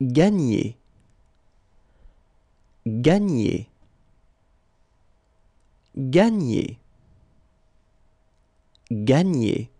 Gagner. Gagner. Gagner. Gagner.